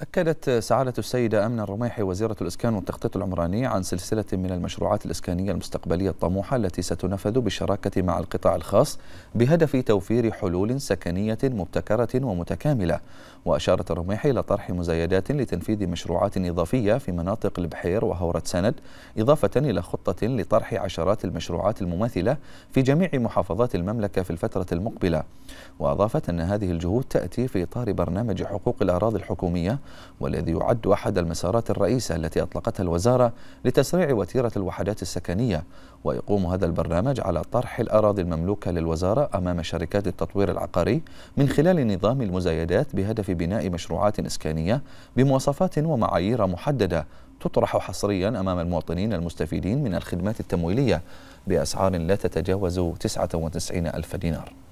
أكدت سعادة السيدة أمنة الرميحي وزيرة الإسكان والتخطيط العمراني عن سلسلة من المشروعات الإسكانية المستقبلية الطموحة التي ستنفذ بالشراكة مع القطاع الخاص بهدف توفير حلول سكنية مبتكرة ومتكاملة وأشارت الرميحي إلى طرح مزايدات لتنفيذ مشروعات إضافية في مناطق البحير وهورة سند إضافة إلى خطة لطرح عشرات المشروعات المماثلة في جميع محافظات المملكة في الفترة المقبلة وأضافت أن هذه الجهود تأتي في إطار برنامج حقوق الأراضي الحكومية والذي يعد أحد المسارات الرئيسة التي أطلقتها الوزارة لتسريع وتيرة الوحدات السكنية ويقوم هذا البرنامج على طرح الأراضي المملوكة للوزارة أمام شركات التطوير العقاري من خلال نظام المزايدات بهدف بناء مشروعات إسكانية بمواصفات ومعايير محددة تطرح حصريا أمام المواطنين المستفيدين من الخدمات التمويلية بأسعار لا تتجاوز 99 ألف دينار